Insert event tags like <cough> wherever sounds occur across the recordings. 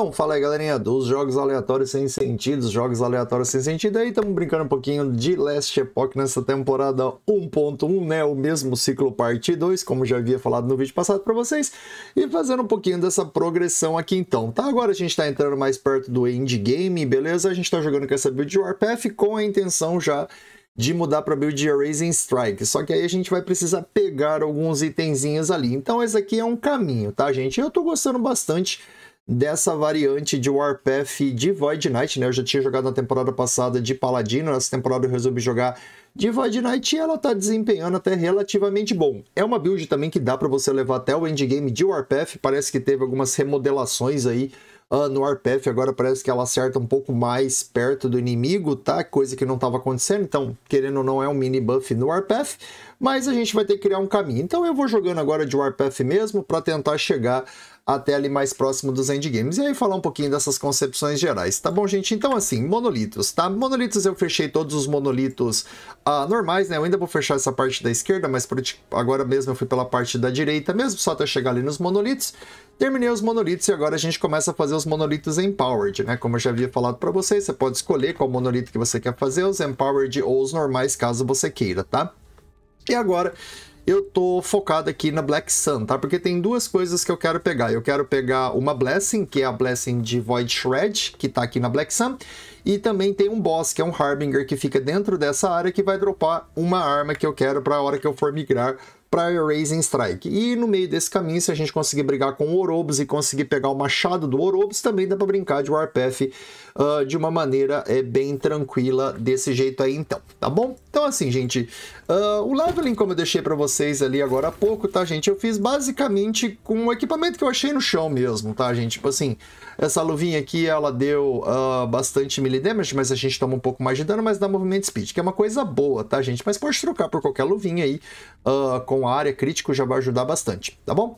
Então, fala aí, galerinha, dos jogos aleatórios sem sentido, jogos aleatórios sem sentido. Aí estamos brincando um pouquinho de Last Epoch nessa temporada 1.1, né? O mesmo ciclo parte 2, como já havia falado no vídeo passado para vocês, e fazendo um pouquinho dessa progressão aqui então, tá? Agora a gente está entrando mais perto do endgame, beleza? A gente está jogando com essa build de Warpath com a intenção já de mudar para build de Erasing Strike, só que aí a gente vai precisar pegar alguns itenzinhos ali. Então esse aqui é um caminho, tá, gente? Eu estou gostando bastante dessa variante de Warpath de Void Knight, né? Eu já tinha jogado na temporada passada de Paladino, nessa temporada eu resolvi jogar de Void Knight e ela tá desempenhando até relativamente bom. É uma build também que dá para você levar até o endgame de Warpath, parece que teve algumas remodelações aí uh, no Warpath agora parece que ela acerta um pouco mais perto do inimigo, tá? Coisa que não estava acontecendo, então, querendo ou não, é um mini buff no Warpath, mas a gente vai ter que criar um caminho. Então eu vou jogando agora de Warpath mesmo para tentar chegar até ali mais próximo dos endgames. E aí falar um pouquinho dessas concepções gerais, tá bom, gente? Então, assim, monolitos, tá? Monolitos eu fechei todos os monolitos uh, normais, né? Eu ainda vou fechar essa parte da esquerda, mas por, agora mesmo eu fui pela parte da direita mesmo, só até chegar ali nos monolitos. Terminei os monolitos e agora a gente começa a fazer os monolitos empowered, né? Como eu já havia falado para vocês, você pode escolher qual monolito que você quer fazer, os empowered ou os normais, caso você queira, tá? E agora eu tô focado aqui na Black Sun, tá? Porque tem duas coisas que eu quero pegar. Eu quero pegar uma Blessing, que é a Blessing de Void Shred, que tá aqui na Black Sun, e também tem um boss, que é um Harbinger, que fica dentro dessa área, que vai dropar uma arma que eu quero para a hora que eu for migrar para Erasing Strike. E no meio desse caminho, se a gente conseguir brigar com o Orobus e conseguir pegar o machado do Orobus, também dá para brincar de Warpath uh, de uma maneira é, bem tranquila desse jeito aí então, tá bom? Então, assim, gente, uh, o leveling, como eu deixei para vocês ali agora há pouco, tá, gente? Eu fiz basicamente com o equipamento que eu achei no chão mesmo, tá, gente? Tipo assim, essa luvinha aqui, ela deu uh, bastante melee damage, mas a gente toma um pouco mais de dano, mas dá movimento speed, que é uma coisa boa, tá, gente? Mas pode trocar por qualquer luvinha aí, uh, com área crítico já vai ajudar bastante, tá bom?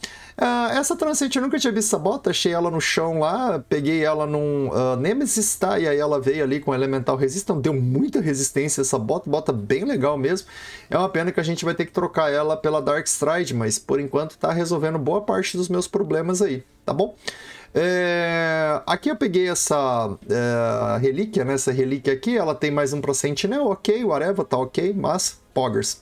essa Transcent eu nunca tinha visto essa bota, achei ela no chão lá, peguei ela num Nemesis, tá? E aí ela veio ali com Elemental Resistance, então deu muita resistência essa bota, bota bem legal mesmo. É uma pena que a gente vai ter que trocar ela pela Dark Stride, mas por enquanto está resolvendo boa parte dos meus problemas aí, tá bom? É, aqui eu peguei essa é, relíquia, né? Essa relíquia aqui, ela tem mais um pro Sentinel, né? ok, o Areva tá ok, mas Poggers.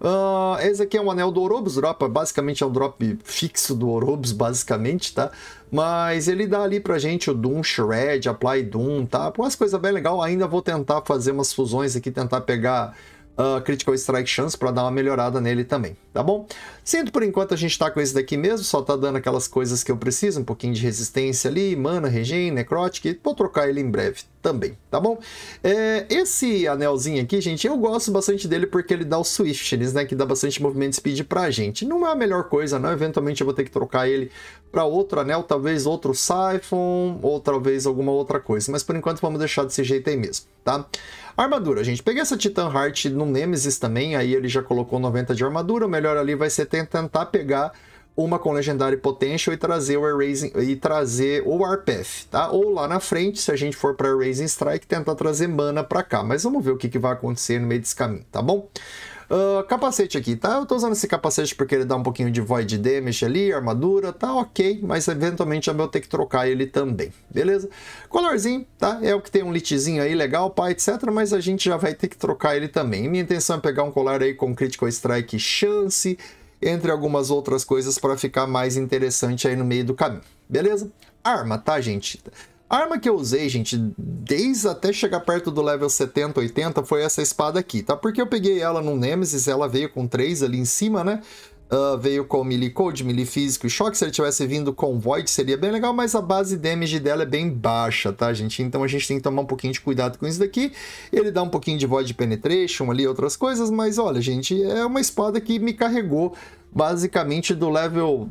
Uh, esse aqui é um anel do Orobus Drop, basicamente é um drop fixo do Orobus, basicamente, tá? Mas ele dá ali pra gente o Doom Shred, Apply Doom, tá? Umas coisas bem legal. Ainda vou tentar fazer umas fusões aqui, tentar pegar uh, Critical Strike Chance para dar uma melhorada nele também, tá bom? Sinto por enquanto a gente tá com esse daqui mesmo, só tá dando aquelas coisas que eu preciso, um pouquinho de resistência ali, mana, regen, necrotic, vou trocar ele em breve, também, tá bom? É, esse anelzinho aqui, gente, eu gosto bastante dele porque ele dá o swiftness, né? Que dá bastante movimento speed pra gente. Não é a melhor coisa, não. Eventualmente eu vou ter que trocar ele para outro anel, talvez outro Siphon, ou talvez alguma outra coisa. Mas por enquanto vamos deixar desse jeito aí mesmo, tá? Armadura, gente. Peguei essa Titan Heart no Nemesis também, aí ele já colocou 90 de armadura. O melhor ali vai ser tentar pegar uma com Legendary Potential e trazer o Erasing, e trazer o Warpath, tá? Ou lá na frente, se a gente for para Raising Strike, tentar trazer mana para cá. Mas vamos ver o que, que vai acontecer no meio desse caminho, tá bom? Uh, capacete aqui, tá? Eu tô usando esse capacete porque ele dá um pouquinho de void damage ali, armadura, tá ok, mas eventualmente eu vou ter que trocar ele também, beleza? Colorzinho, tá? É o que tem um litzinho aí legal, pá, etc, mas a gente já vai ter que trocar ele também. Minha intenção é pegar um colar aí com Critical Strike Chance, entre algumas outras coisas para ficar mais interessante aí no meio do caminho. Beleza? Arma, tá, gente? A arma que eu usei, gente, desde até chegar perto do level 70, 80, foi essa espada aqui, tá? Porque eu peguei ela no Nemesis, ela veio com 3 ali em cima, né? Uh, veio com melee code, melee físico e choque. Se ele tivesse vindo com void, seria bem legal, mas a base damage dela é bem baixa, tá, gente? Então a gente tem que tomar um pouquinho de cuidado com isso daqui. Ele dá um pouquinho de void penetration ali, outras coisas, mas olha, gente, é uma espada que me carregou basicamente do level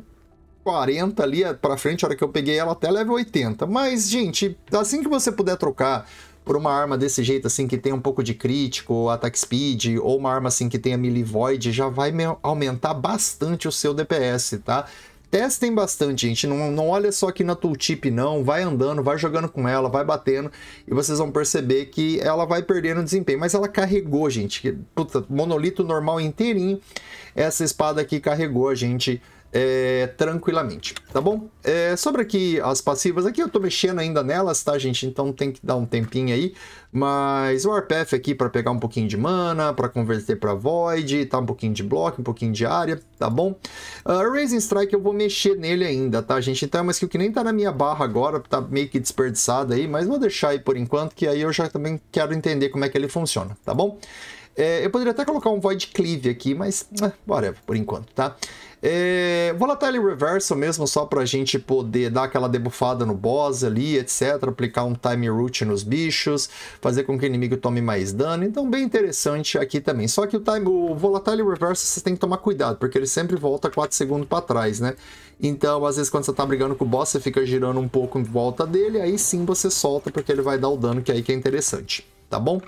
40 ali pra frente, a hora que eu peguei ela até level 80. Mas, gente, assim que você puder trocar por uma arma desse jeito, assim, que tem um pouco de crítico, ou attack speed, ou uma arma assim que tenha melee void, já vai aumentar bastante o seu DPS, tá? Testem bastante, gente. Não, não olha só aqui na tooltip, não. Vai andando, vai jogando com ela, vai batendo. E vocês vão perceber que ela vai perdendo desempenho. Mas ela carregou, gente. Puta, monolito normal inteirinho. Essa espada aqui carregou a gente é, tranquilamente, tá bom? É, sobre aqui as passivas, aqui eu tô mexendo ainda nelas, tá, gente? Então tem que dar um tempinho aí, mas o Warpath aqui para pegar um pouquinho de mana, para converter para Void, tá? Um pouquinho de bloco, um pouquinho de área, tá bom? Uh, ah, Raising Strike eu vou mexer nele ainda, tá, gente? Então é uma skill que nem tá na minha barra agora, tá meio que desperdiçada aí, mas vou deixar aí por enquanto, que aí eu já também quero entender como é que ele funciona, tá bom? É, eu poderia até colocar um Void Cleave aqui, mas uh, whatever, por enquanto, tá? É, Volatile Reversal mesmo, só pra gente poder dar aquela debufada no boss ali, etc. Aplicar um time root nos bichos, fazer com que o inimigo tome mais dano. Então, bem interessante aqui também. Só que o, time, o Volatile Reversal você tem que tomar cuidado, porque ele sempre volta 4 segundos para trás, né? Então, às vezes, quando você tá brigando com o boss, você fica girando um pouco em volta dele, aí sim você solta, porque ele vai dar o dano, que é aí que é interessante, tá bom?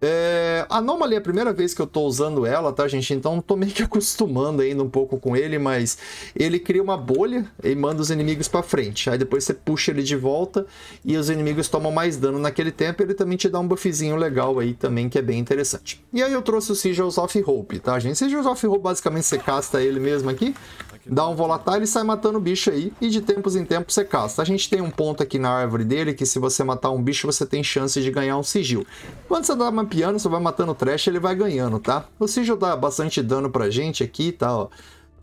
É... A Anomaly é a primeira vez que eu tô usando ela, tá, gente? Então tô meio que <laughs> acostumando ainda um pouco com ele, mas ele cria uma bolha e manda os inimigos para frente. Aí depois você puxa ele de volta e os inimigos tomam mais dano naquele tempo. Ele também te dá um buffzinho legal aí também, que é bem interessante. E aí eu trouxe o Sigils of Hope, tá, gente? Sigils of Hope, basicamente, você casta ele mesmo aqui, dá um volatile e sai matando o bicho aí. E de tempos em tempos você casta. A gente tem um ponto aqui na árvore dele que se você matar um bicho, você tem chance de ganhar um sigil. Quando você dá tá mapeando, você vai matando o trash, ele vai ganhando, tá? O sigil dá bastante dano pra gente aqui, tá? Ó.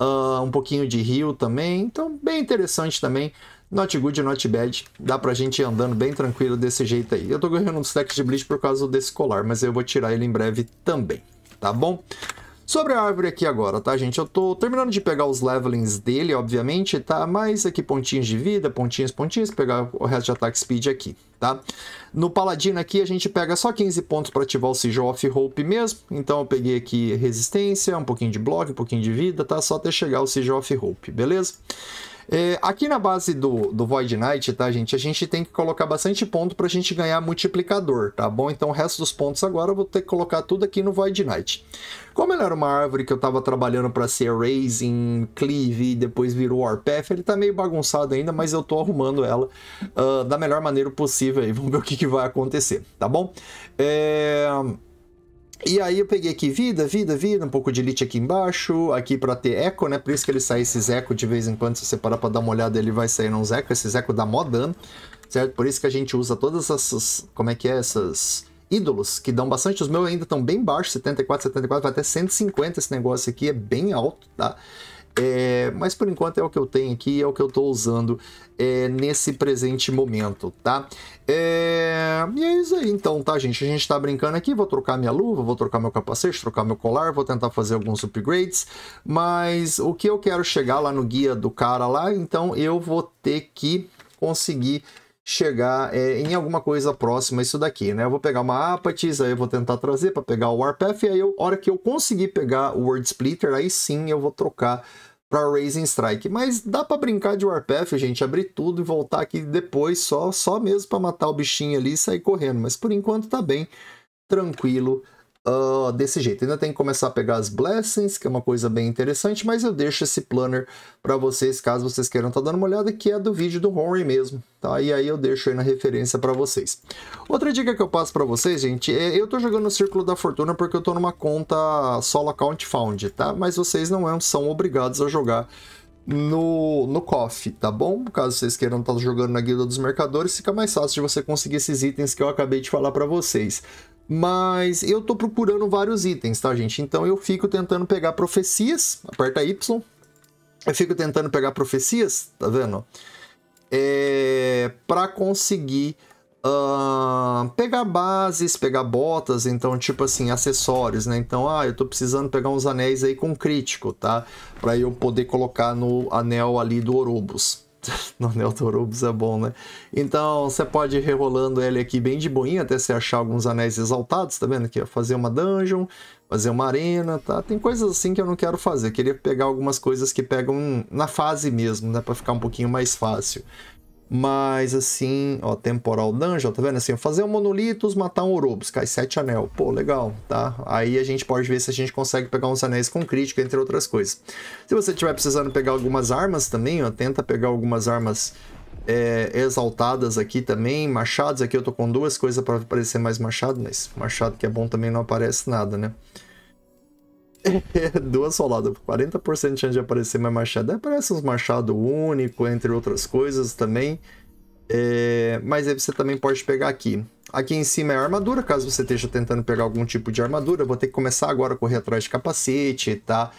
Uh, um pouquinho de rio também. Então, bem interessante também. Not good, not bad. Dá pra gente ir andando bem tranquilo desse jeito aí. Eu tô ganhando um stack de bleach por causa desse colar, mas eu vou tirar ele em breve também, tá bom? Sobre a árvore aqui agora, tá, gente? Eu tô terminando de pegar os levelings dele, obviamente, tá? Mas aqui pontinhos de vida, pontinhos, pontinhos, pegar o resto de ataque speed aqui, tá? No paladino aqui a gente pega só 15 pontos para ativar o Sijol of Hope mesmo. Então eu peguei aqui resistência, um pouquinho de bloco, um pouquinho de vida, tá? Só até chegar o Sijol of Hope, beleza? É, aqui na base do, do Void Knight, tá, gente? A gente tem que colocar bastante ponto pra gente ganhar multiplicador, tá bom? Então o resto dos pontos agora eu vou ter que colocar tudo aqui no Void Knight. Como ele era uma árvore que eu tava trabalhando para ser Raising, Cleave e depois virou Warpath, ele tá meio bagunçado ainda, mas eu tô arrumando ela uh, da melhor maneira possível aí. <laughs> Vamos ver o que, que vai acontecer, tá bom? É... E aí eu peguei aqui vida, vida, vida, um pouco de elite aqui embaixo, aqui para ter eco, né? Por isso que ele sai esses eco de vez em quando, se você parar para dar uma olhada, ele vai sair uns eco, esses eco dá mó dano, certo? Por isso que a gente usa todas essas, como é que é, essas ídolos que dão bastante, os meus ainda estão bem baixos, 74, 74, vai até 150 esse negócio aqui, é bem alto, tá? É, mas por enquanto é o que eu tenho aqui, é o que eu estou usando é, nesse presente momento, tá? É... E é isso aí então, tá, gente? A gente está brincando aqui, vou trocar minha luva, vou trocar meu capacete, trocar meu colar, vou tentar fazer alguns upgrades, mas o que eu quero chegar lá no guia do cara lá, então eu vou ter que conseguir chegar é, em alguma coisa próxima a isso daqui, né? Eu vou pegar uma Apatis, aí eu vou tentar trazer para pegar o Warpath, e aí eu, hora que eu conseguir pegar o Word Splitter, aí sim eu vou trocar para Raising Strike. Mas dá para brincar de Warpath, gente, abrir tudo e voltar aqui depois só, só mesmo para matar o bichinho ali e sair correndo. Mas por enquanto tá bem tranquilo uh, desse jeito. Ainda tem que começar a pegar as blessings, que é uma coisa bem interessante, mas eu deixo esse planner para vocês, caso vocês queiram estar tá dando uma olhada, que é do vídeo do Henry mesmo, tá? E aí eu deixo aí na referência para vocês. Outra dica que eu passo para vocês, gente, é eu tô jogando o Círculo da Fortuna porque eu tô numa conta solo account found, tá? Mas vocês não é são obrigados a jogar no, no KOF, tá bom? Caso vocês queiram estar tá jogando na Guilda dos Mercadores, fica mais fácil de você conseguir esses itens que eu acabei de falar para vocês. Mas eu tô procurando vários itens, tá, gente? Então eu fico tentando pegar profecias, aperta Y. Eu fico tentando pegar profecias, tá vendo? É, para conseguir uh, pegar bases, pegar botas, então tipo assim, acessórios, né? Então, ah, eu tô precisando pegar uns anéis aí com crítico, tá? Para eu poder colocar no anel ali do Orobus. <laughs> no anel né? é bom, né? Então você pode ir rerolando ele aqui bem de boinha até você achar alguns anéis exaltados, tá vendo? Aqui, ó, é fazer uma dungeon, fazer uma arena, tá? Tem coisas assim que eu não quero fazer. Eu queria pegar algumas coisas que pegam na fase mesmo, né? Pra ficar um pouquinho mais fácil. Mas assim, ó, temporal dungeon, tá vendo? Assim, fazer um monolitos, matar um Ouroboros, cai sete anel. Pô, legal, tá? Aí a gente pode ver se a gente consegue pegar uns anéis com crítica, entre outras coisas. Se você tiver precisando pegar algumas armas também, ó, tenta pegar algumas armas é, exaltadas aqui também, machados. Aqui eu tô com duas coisas para aparecer mais machado, mas machado que é bom também não aparece nada, né? <laughs> duas soladas, 40% de chance de aparecer mais machado. Aparece uns machado único, entre outras coisas também. É... mas aí você também pode pegar aqui. Aqui em cima é a armadura, caso você esteja tentando pegar algum tipo de armadura. Eu vou ter que começar agora a correr atrás de capacete, tá?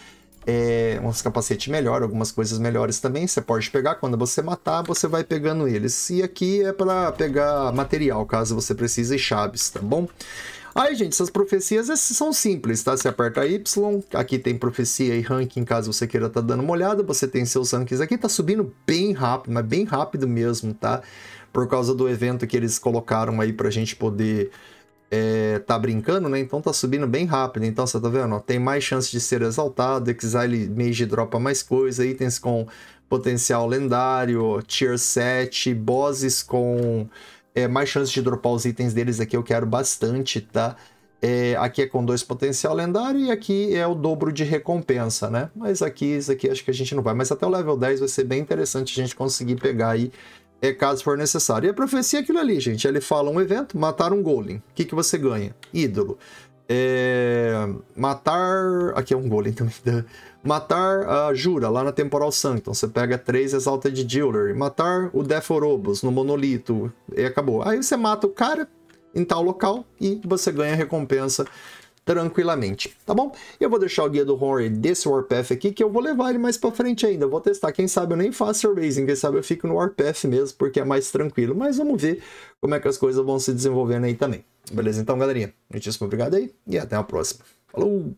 É, uns capacetes melhores, algumas coisas melhores também. Você pode pegar quando você matar, você vai pegando eles. E aqui é para pegar material, caso você precise, chaves, tá bom? Aí, gente, essas profecias são simples, tá? Você aperta Y, aqui tem profecia e ranking, caso você queira tá dando uma olhada, você tem seus rankings aqui, tá subindo bem rápido, mas bem rápido mesmo, tá? Por causa do evento que eles colocaram aí pra gente poder é, tá brincando, né? Então tá subindo bem rápido. Então você tá vendo, ó, tem mais chance de ser exaltado, Exile Mage dropa mais coisa, itens com potencial lendário, tier 7, bosses com é, mais chances de dropar os itens deles aqui eu quero bastante, tá? É, aqui é com dois potencial lendário e aqui é o dobro de recompensa, né? Mas aqui, isso aqui acho que a gente não vai. Mas até o level 10 vai ser bem interessante a gente conseguir pegar aí, é, caso for necessário. E a profecia é aquilo ali, gente. Ele fala um evento, matar um golem. O que, que você ganha? Ídolo. É... Matar... Aqui é um golem também. <laughs> Matar a Jura, lá na Temporal Sanctum, você pega três Exalta de Jewelry. Matar o Orobos no Monolito, e acabou. Aí você mata o cara em tal local e você ganha a recompensa tranquilamente, tá bom? Eu vou deixar o guia do horror desse Warpath aqui, que eu vou levar ele mais pra frente ainda, vou testar, quem sabe eu nem faço raising quem sabe eu fico no Warpath mesmo, porque é mais tranquilo, mas vamos ver como é que as coisas vão se desenvolvendo aí também. Beleza? Então, galerinha, muitíssimo obrigado aí e até a próxima. Falou!